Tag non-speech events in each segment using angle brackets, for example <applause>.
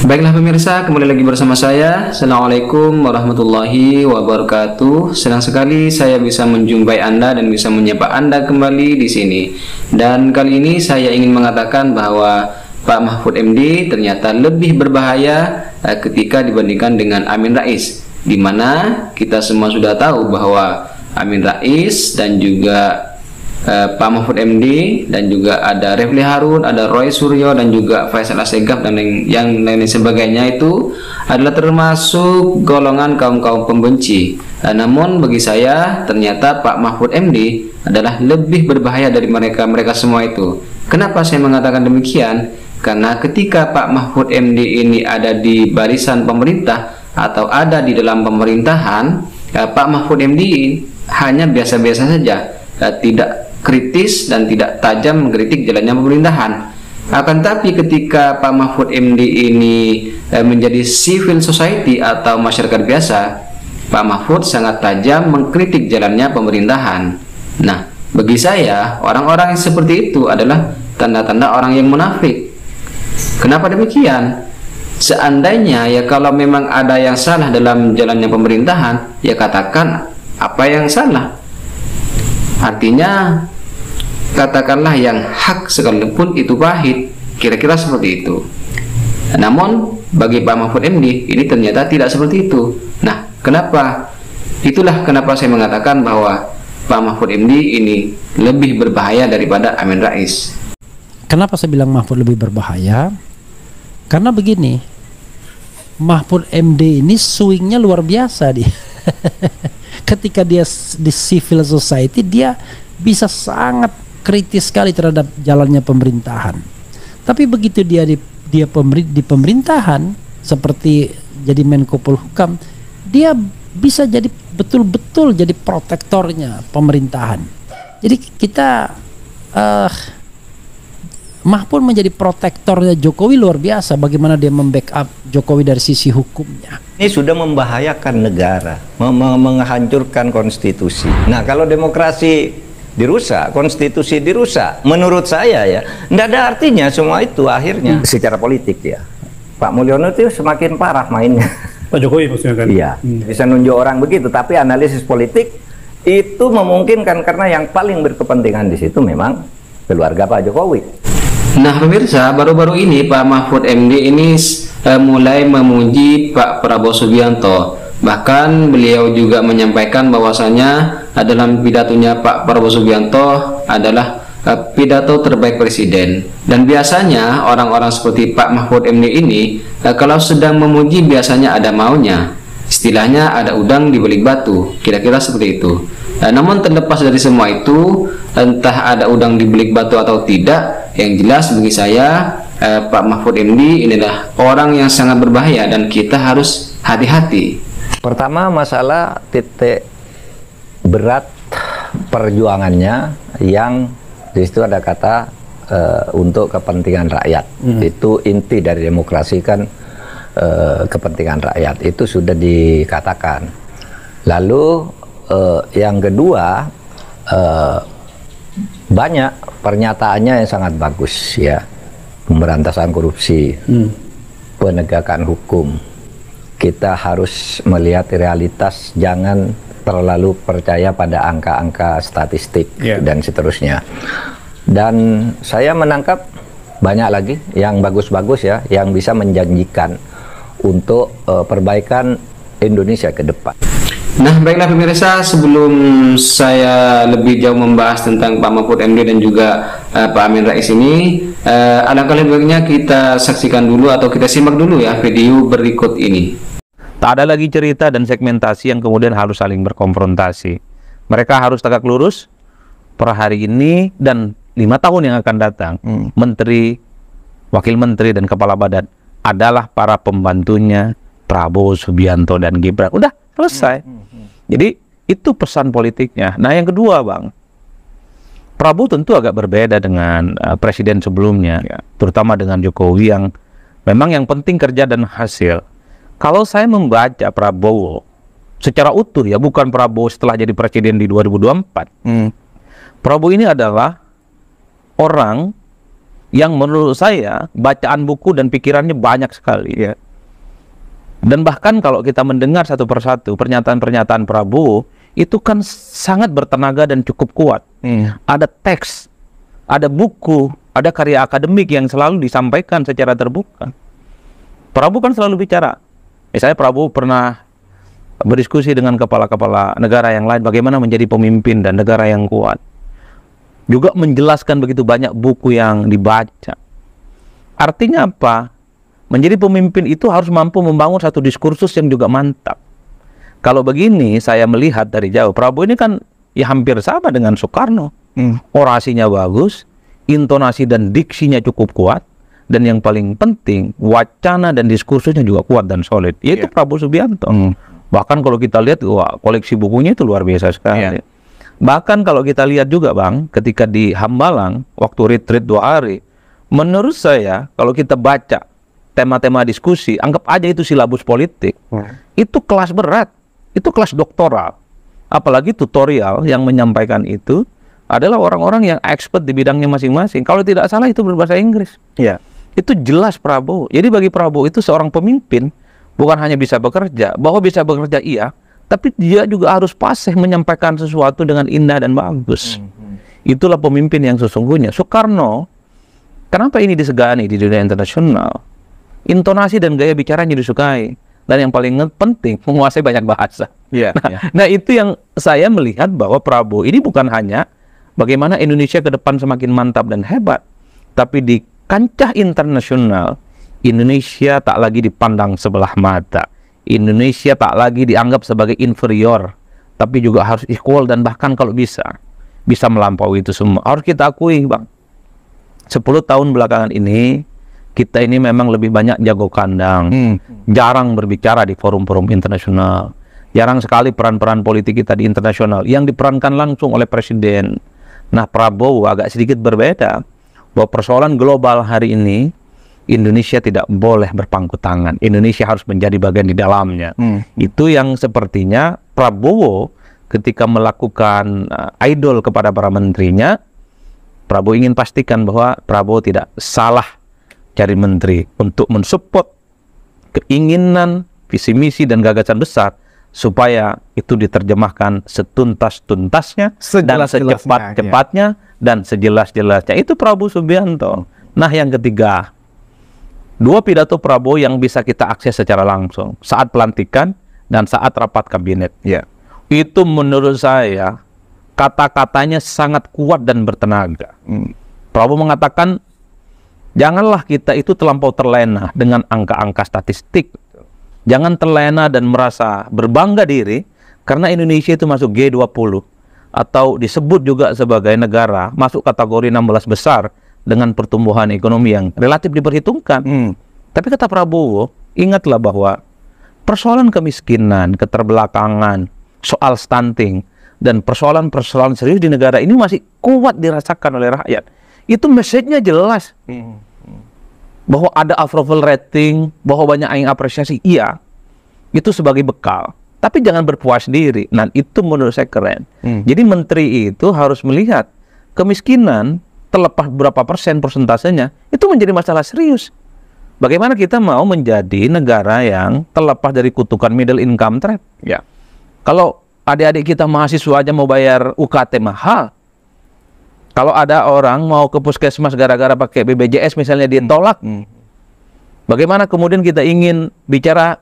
Baiklah pemirsa, kembali lagi bersama saya. Assalamualaikum warahmatullahi wabarakatuh. Senang sekali saya bisa menjumpai Anda dan bisa menyapa Anda kembali di sini. Dan kali ini saya ingin mengatakan bahwa Pak Mahfud MD ternyata lebih berbahaya eh, ketika dibandingkan dengan Amin Rais. Di mana kita semua sudah tahu bahwa Amin Rais dan juga Eh, Pak Mahfud MD dan juga ada Refli Harun, ada Roy Suryo dan juga Faisal Asegaf dan yang, yang lain sebagainya itu adalah termasuk golongan kaum-kaum pembenci. Eh, namun bagi saya ternyata Pak Mahfud MD adalah lebih berbahaya dari mereka-mereka semua itu. Kenapa saya mengatakan demikian? Karena ketika Pak Mahfud MD ini ada di barisan pemerintah atau ada di dalam pemerintahan, eh, Pak Mahfud MD hanya biasa-biasa saja, eh, tidak kritis dan tidak tajam mengkritik jalannya pemerintahan. Nah, akan tapi ketika Pak Mahfud MD ini eh, menjadi civil society atau masyarakat biasa, Pak Mahfud sangat tajam mengkritik jalannya pemerintahan. Nah, bagi saya, orang-orang yang seperti itu adalah tanda-tanda orang yang munafik. Kenapa demikian? Seandainya ya kalau memang ada yang salah dalam jalannya pemerintahan, ya katakan apa yang salah. Artinya katakanlah yang hak sekalipun itu pahit kira-kira seperti itu namun bagi Pak Mahfud MD ini ternyata tidak seperti itu nah kenapa itulah kenapa saya mengatakan bahwa Pak Mahfud MD ini lebih berbahaya daripada Amin Rais kenapa saya bilang Mahfud lebih berbahaya karena begini Mahfud MD ini swingnya luar biasa dia <laughs> ketika dia di civil society dia bisa sangat kritis sekali terhadap jalannya pemerintahan. Tapi begitu dia di dia pemerint, di pemerintahan seperti jadi Menko Polhukam, dia bisa jadi betul-betul jadi protektornya pemerintahan. Jadi kita uh, pun menjadi protektornya Jokowi luar biasa bagaimana dia membackup Jokowi dari sisi hukumnya. Ini sudah membahayakan negara, menghancurkan konstitusi. Nah, kalau demokrasi dirusak, konstitusi dirusak. Menurut saya ya, tidak ada artinya semua itu akhirnya. Hmm. Secara politik ya, Pak Mulyono itu semakin parah mainnya. Pak Jokowi maksudnya kan? Iya, hmm. bisa nunjuk orang begitu. Tapi analisis politik itu memungkinkan karena yang paling berkepentingan di situ memang keluarga Pak Jokowi. Nah pemirsa, baru-baru ini Pak Mahfud MD ini eh, mulai memuji Pak Prabowo Subianto Bahkan beliau juga menyampaikan bahwasanya nah, dalam pidatonya Pak Prabowo Subianto adalah eh, pidato terbaik presiden. Dan biasanya orang-orang seperti Pak Mahfud MD ini eh, kalau sedang memuji biasanya ada maunya. Istilahnya ada udang di balik batu, kira-kira seperti itu. Nah, namun terlepas dari semua itu, entah ada udang di balik batu atau tidak, yang jelas bagi saya eh, Pak Mahfud MD inilah orang yang sangat berbahaya dan kita harus hati-hati Pertama masalah titik berat perjuangannya yang di situ ada kata e, untuk kepentingan rakyat. Hmm. Itu inti dari demokrasi kan e, kepentingan rakyat. Itu sudah dikatakan. Lalu e, yang kedua e, banyak pernyataannya yang sangat bagus ya. Pemberantasan korupsi, hmm. penegakan hukum, kita harus melihat realitas, jangan terlalu percaya pada angka-angka statistik yeah. dan seterusnya. Dan saya menangkap banyak lagi yang bagus-bagus ya, yang bisa menjanjikan untuk uh, perbaikan Indonesia ke depan. Nah, baiklah pemirsa, sebelum saya lebih jauh membahas tentang Pak Mahfud MD dan juga uh, Pak Amin Rais ini, uh, alangkah lebih baiknya kita saksikan dulu atau kita simak dulu ya video berikut ini. Tak ada lagi cerita dan segmentasi yang kemudian harus saling berkonfrontasi. Mereka harus tegak lurus per hari ini dan lima tahun yang akan datang. Hmm. Menteri, wakil menteri dan kepala badan adalah para pembantunya Prabowo Subianto dan Gibran. Udah selesai. Hmm. Hmm. hmm. Jadi itu pesan politiknya. Nah yang kedua bang, Prabowo tentu agak berbeda dengan uh, presiden sebelumnya, ya. terutama dengan Jokowi yang memang yang penting kerja dan hasil kalau saya membaca Prabowo secara utuh ya, bukan Prabowo setelah jadi presiden di 2024. Hmm. Prabowo ini adalah orang yang menurut saya bacaan buku dan pikirannya banyak sekali ya. Dan bahkan kalau kita mendengar satu persatu pernyataan-pernyataan Prabowo itu kan sangat bertenaga dan cukup kuat. Hmm. Ada teks, ada buku, ada karya akademik yang selalu disampaikan secara terbuka. Prabowo kan selalu bicara, Misalnya Prabowo pernah berdiskusi dengan kepala-kepala negara yang lain bagaimana menjadi pemimpin dan negara yang kuat. Juga menjelaskan begitu banyak buku yang dibaca. Artinya apa? Menjadi pemimpin itu harus mampu membangun satu diskursus yang juga mantap. Kalau begini saya melihat dari jauh, Prabowo ini kan ya hampir sama dengan Soekarno. Hmm. Orasinya bagus, intonasi dan diksinya cukup kuat, dan yang paling penting wacana dan diskursusnya juga kuat dan solid yaitu yeah. Prabowo Subianto mm. bahkan kalau kita lihat wah koleksi bukunya itu luar biasa sekali yeah. bahkan kalau kita lihat juga bang ketika di Hambalang waktu retreat dua hari menurut saya kalau kita baca tema-tema diskusi anggap aja itu silabus politik mm. itu kelas berat itu kelas doktoral apalagi tutorial yang menyampaikan itu adalah orang-orang yang expert di bidangnya masing-masing. Kalau tidak salah itu berbahasa Inggris. Yeah itu jelas Prabowo. Jadi bagi Prabowo itu seorang pemimpin bukan hanya bisa bekerja, bahwa bisa bekerja iya, tapi dia juga harus pasih menyampaikan sesuatu dengan indah dan bagus. Hmm, hmm. Itulah pemimpin yang sesungguhnya. Soekarno, kenapa ini disegani di dunia internasional? Intonasi dan gaya bicaranya disukai dan yang paling penting menguasai banyak bahasa. Ya, nah, ya. nah itu yang saya melihat bahwa Prabowo ini bukan hanya bagaimana Indonesia ke depan semakin mantap dan hebat, tapi di kancah internasional, Indonesia tak lagi dipandang sebelah mata. Indonesia tak lagi dianggap sebagai inferior, tapi juga harus equal dan bahkan kalau bisa, bisa melampaui itu semua. Harus kita akui, Bang. 10 tahun belakangan ini, kita ini memang lebih banyak jago kandang, hmm. jarang berbicara di forum-forum internasional. Jarang sekali peran-peran politik kita di internasional yang diperankan langsung oleh presiden. Nah, Prabowo agak sedikit berbeda bahwa persoalan global hari ini Indonesia tidak boleh berpangku tangan. Indonesia harus menjadi bagian di dalamnya. Hmm. Itu yang sepertinya Prabowo ketika melakukan eh, idol kepada para menterinya, Prabowo ingin pastikan bahwa Prabowo tidak salah cari menteri untuk mensupport keinginan, visi misi dan gagasan besar supaya itu diterjemahkan setuntas-tuntasnya dan secepat-cepatnya ya dan sejelas-jelasnya itu Prabowo Subianto. Nah, yang ketiga, dua pidato Prabowo yang bisa kita akses secara langsung saat pelantikan dan saat rapat kabinet, ya. Itu menurut saya kata-katanya sangat kuat dan bertenaga. Hmm. Prabowo mengatakan janganlah kita itu terlampau terlena dengan angka-angka statistik. Jangan terlena dan merasa berbangga diri karena Indonesia itu masuk G20 atau disebut juga sebagai negara masuk kategori 16 besar dengan pertumbuhan ekonomi yang relatif diperhitungkan. Hmm. Tapi kata Prabowo, ingatlah bahwa persoalan kemiskinan, keterbelakangan, soal stunting dan persoalan-persoalan serius di negara ini masih kuat dirasakan oleh rakyat. Itu message-nya jelas. Hmm. Bahwa ada approval rating, bahwa banyak yang apresiasi. Iya. Itu sebagai bekal. Tapi jangan berpuas diri. Nah, itu menurut saya keren. Hmm. Jadi menteri itu harus melihat kemiskinan terlepas berapa persen persentasenya itu menjadi masalah serius. Bagaimana kita mau menjadi negara yang terlepas dari kutukan middle income trap? Ya. Kalau adik-adik kita mahasiswa aja mau bayar UKT mahal, kalau ada orang mau ke puskesmas gara-gara pakai BBJS misalnya ditolak, hmm. hmm. bagaimana kemudian kita ingin bicara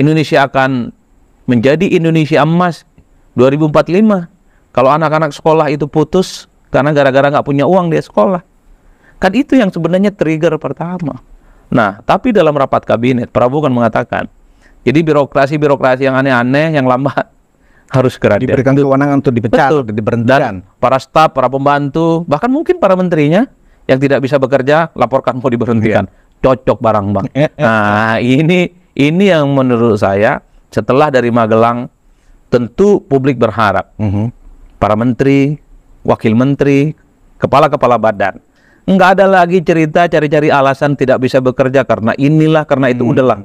Indonesia akan menjadi Indonesia emas 2045. Kalau anak-anak sekolah itu putus karena gara-gara nggak punya uang dia sekolah. Kan itu yang sebenarnya trigger pertama. Nah, tapi dalam rapat kabinet Prabowo kan mengatakan, jadi birokrasi-birokrasi yang aneh-aneh, yang lambat <laughs> harus segera diberikan kewenangan untuk dipecat, Betul. diberhentikan. para staf, para pembantu, bahkan mungkin para menterinya yang tidak bisa bekerja laporkan mau diberhentikan. Yeah. Cocok barang bang. Eh, eh. nah, ini ini yang menurut saya setelah dari Magelang tentu publik berharap mm -hmm. para menteri, wakil menteri, kepala-kepala badan nggak ada lagi cerita cari-cari alasan tidak bisa bekerja karena inilah karena itu -hmm. udahlah.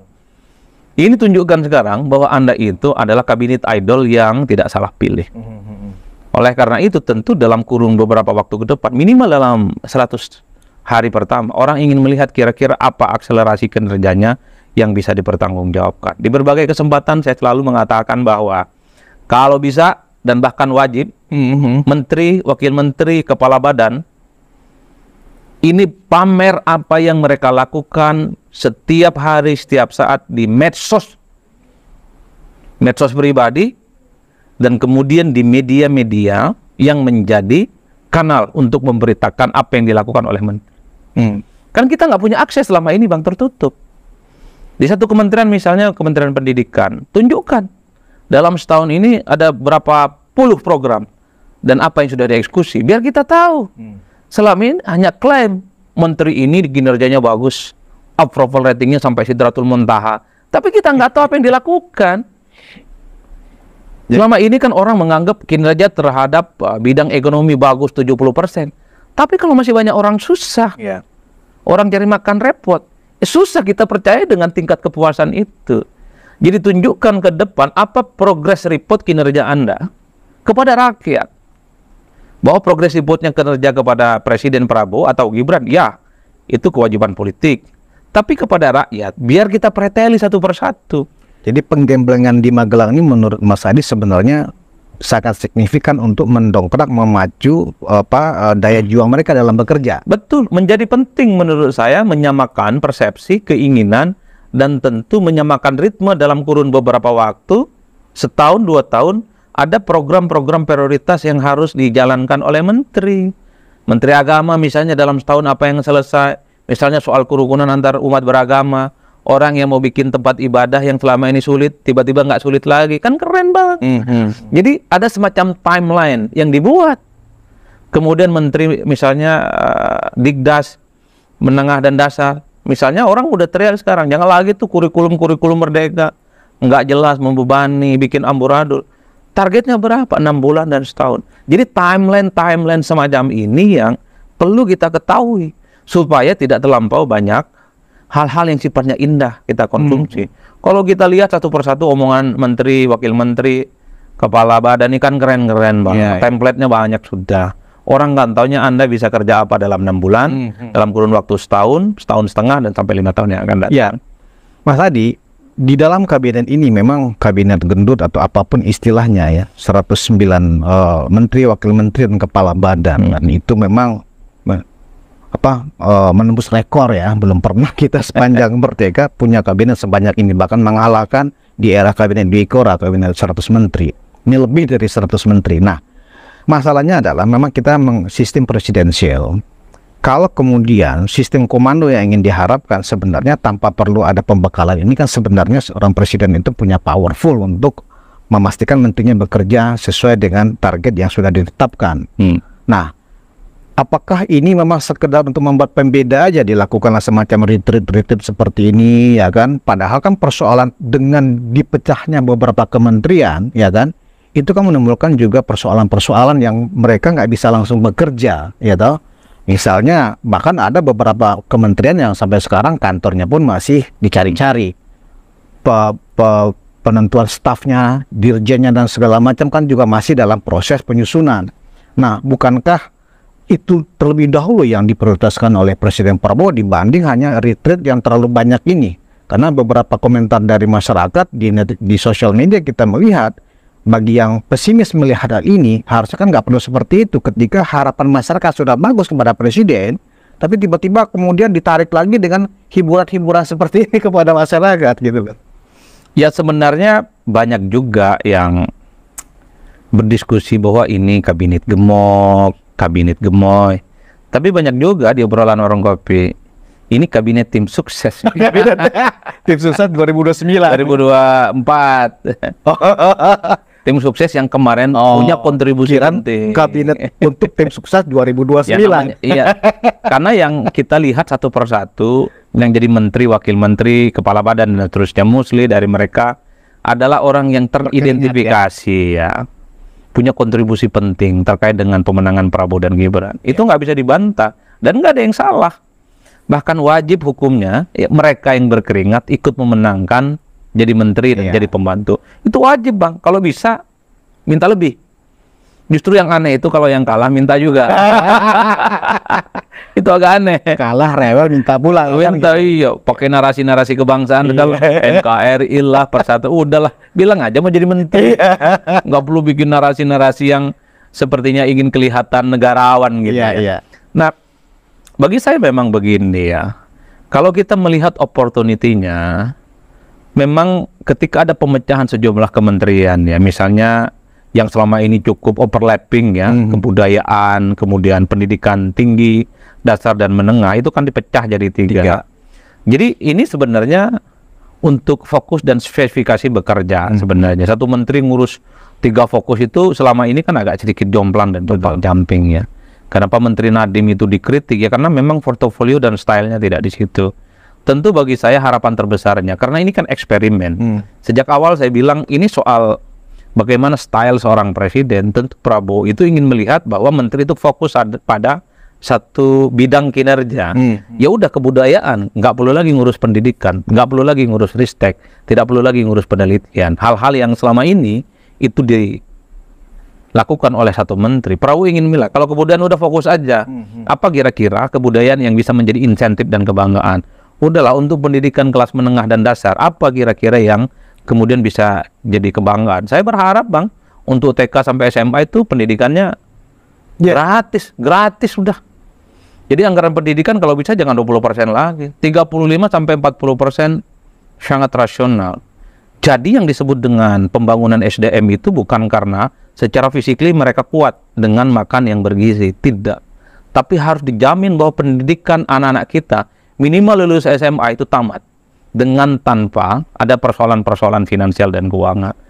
Ini tunjukkan sekarang bahwa Anda itu adalah kabinet idol yang tidak salah pilih. -hmm. Oleh karena itu tentu dalam kurung beberapa waktu ke depan minimal dalam 100 hari pertama orang ingin melihat kira-kira apa akselerasi kinerjanya yang bisa dipertanggungjawabkan. Di berbagai kesempatan saya selalu mengatakan bahwa kalau bisa dan bahkan wajib mm-hmm. menteri, wakil menteri, kepala badan ini pamer apa yang mereka lakukan setiap hari, setiap saat di medsos, medsos pribadi, dan kemudian di media-media yang menjadi kanal untuk memberitakan apa yang dilakukan oleh menteri. Hmm. Kan kita nggak punya akses selama ini, bang tertutup. Di satu kementerian misalnya Kementerian Pendidikan, tunjukkan dalam setahun ini ada berapa puluh program dan apa yang sudah dieksekusi biar kita tahu. Selain hmm. Selama ini hanya klaim menteri ini kinerjanya bagus, approval ratingnya sampai sidratul muntaha. Tapi kita nggak tahu apa yang dilakukan. Ya. Selama ini kan orang menganggap kinerja terhadap uh, bidang ekonomi bagus 70%. Tapi kalau masih banyak orang susah, yeah. orang cari makan repot susah kita percaya dengan tingkat kepuasan itu. Jadi tunjukkan ke depan apa progres report kinerja Anda kepada rakyat. Bahwa progres reportnya kinerja kepada Presiden Prabowo atau Gibran, ya itu kewajiban politik. Tapi kepada rakyat, biar kita preteli satu persatu. Jadi penggemblengan di Magelang ini menurut Mas Adi sebenarnya sangat signifikan untuk mendongkrak memacu apa eh, daya juang mereka dalam bekerja. Betul, menjadi penting menurut saya menyamakan persepsi, keinginan dan tentu menyamakan ritme dalam kurun beberapa waktu setahun dua tahun ada program-program prioritas yang harus dijalankan oleh menteri. Menteri agama misalnya dalam setahun apa yang selesai, misalnya soal kerukunan antar umat beragama, orang yang mau bikin tempat ibadah yang selama ini sulit tiba-tiba nggak sulit lagi kan keren banget mm -hmm. jadi ada semacam timeline yang dibuat kemudian menteri misalnya uh, eh, digdas menengah dan dasar misalnya orang udah teriak sekarang jangan lagi tuh kurikulum kurikulum merdeka nggak jelas membebani bikin amburadul targetnya berapa enam bulan dan setahun jadi timeline timeline semacam ini yang perlu kita ketahui supaya tidak terlampau banyak hal-hal yang sifatnya indah kita konsumsi. Hmm. Kalau kita lihat satu persatu omongan menteri, wakil menteri, kepala badan ini kan keren-keren banget. Yeah, iya, iya. banyak sudah. Orang nggak taunya Anda bisa kerja apa dalam enam bulan, hmm, hmm. dalam kurun waktu setahun, setahun setengah dan sampai lima tahun yang akan datang. Yeah. Mas Adi, di dalam kabinet ini memang kabinet gendut atau apapun istilahnya ya, 109 uh, eh, menteri, wakil menteri dan kepala badan hmm. dan itu memang apa uh, menembus rekor ya belum pernah kita sepanjang <laughs> merdeka punya kabinet sebanyak ini bahkan mengalahkan di era kabinet Dikora kabinet 100 menteri ini lebih dari 100 menteri nah masalahnya adalah memang kita sistem presidensial kalau kemudian sistem komando yang ingin diharapkan sebenarnya tanpa perlu ada pembekalan ini kan sebenarnya seorang presiden itu punya powerful untuk memastikan menterinya bekerja sesuai dengan target yang sudah ditetapkan. Hmm. Nah, apakah ini memang sekedar untuk membuat pembeda aja dilakukanlah semacam retreat-retreat seperti ini ya kan padahal kan persoalan dengan dipecahnya beberapa kementerian ya kan itu kan menimbulkan juga persoalan-persoalan yang mereka nggak bisa langsung bekerja ya toh misalnya bahkan ada beberapa kementerian yang sampai sekarang kantornya pun masih dicari-cari pe, pe, penentuan stafnya dirjennya dan segala macam kan juga masih dalam proses penyusunan nah bukankah itu terlebih dahulu yang diprioritaskan oleh Presiden Prabowo dibanding hanya retreat yang terlalu banyak ini. Karena beberapa komentar dari masyarakat di, net, di sosial media kita melihat, bagi yang pesimis melihat hal ini, harusnya kan nggak perlu seperti itu ketika harapan masyarakat sudah bagus kepada Presiden, tapi tiba-tiba kemudian ditarik lagi dengan hiburan-hiburan seperti ini <laughs> kepada masyarakat gitu kan. Ya sebenarnya banyak juga yang berdiskusi bahwa ini kabinet gemuk kabinet gemoy. Tapi banyak juga di obrolan orang kopi. Ini kabinet tim sukses. <laughs> kabinet tim sukses 2029. 2024. Tim sukses yang kemarin oh, punya kontribusi nanti. Kabinet untuk tim sukses 2029. Ya, iya. Karena yang kita lihat satu persatu yang jadi menteri, wakil menteri, kepala badan dan terusnya musli dari mereka adalah orang yang ya. teridentifikasi ya. ya punya kontribusi penting terkait dengan pemenangan Prabowo dan Gibran. Itu iya. nggak bisa dibantah dan nggak ada yang salah. Bahkan wajib hukumnya ya, mereka yang berkeringat ikut memenangkan jadi menteri dan ya. jadi pembantu. Itu wajib bang. Kalau bisa minta lebih. Justru yang aneh itu kalau yang kalah minta juga. <laughs> itu agak aneh. Kalah rewel minta pulang. Kan minta gitu. iya, pakai narasi-narasi kebangsaan iya. NKRI lah persatu udahlah bilang aja mau jadi menteri. Iya. Nggak perlu bikin narasi-narasi yang sepertinya ingin kelihatan negarawan gitu. Iya, ya. iya. Nah, bagi saya memang begini ya. Kalau kita melihat opportunity-nya, memang ketika ada pemecahan sejumlah kementerian ya, misalnya yang selama ini cukup overlapping ya hmm. kebudayaan kemudian pendidikan tinggi dasar dan menengah itu kan dipecah jadi tiga, tiga. jadi ini sebenarnya untuk fokus dan spesifikasi bekerja hmm. sebenarnya satu menteri ngurus tiga fokus itu selama ini kan agak sedikit jomplang dan total jumping ya kenapa menteri Nadim itu dikritik ya karena memang portofolio dan stylenya tidak di situ tentu bagi saya harapan terbesarnya karena ini kan eksperimen hmm. sejak awal saya bilang ini soal bagaimana style seorang presiden, tentu Prabowo itu ingin melihat bahwa menteri itu fokus pada satu bidang kinerja, hmm, hmm. ya udah kebudayaan, nggak perlu lagi ngurus pendidikan, nggak perlu lagi ngurus ristek, tidak perlu lagi ngurus penelitian. Hal-hal yang selama ini itu dilakukan oleh satu menteri. Prabowo ingin bilang, kalau kebudayaan udah fokus aja, hmm, hmm. apa kira-kira kebudayaan yang bisa menjadi insentif dan kebanggaan? Udahlah untuk pendidikan kelas menengah dan dasar, apa kira-kira yang kemudian bisa jadi kebanggaan. Saya berharap Bang, untuk TK sampai SMA itu pendidikannya yeah. gratis, gratis sudah. Jadi anggaran pendidikan kalau bisa jangan 20% lagi, 35 sampai 40% sangat rasional. Jadi yang disebut dengan pembangunan SDM itu bukan karena secara fisikly mereka kuat dengan makan yang bergizi, tidak. Tapi harus dijamin bahwa pendidikan anak-anak kita minimal lulus SMA itu tamat dengan tanpa ada persoalan-persoalan finansial dan keuangan.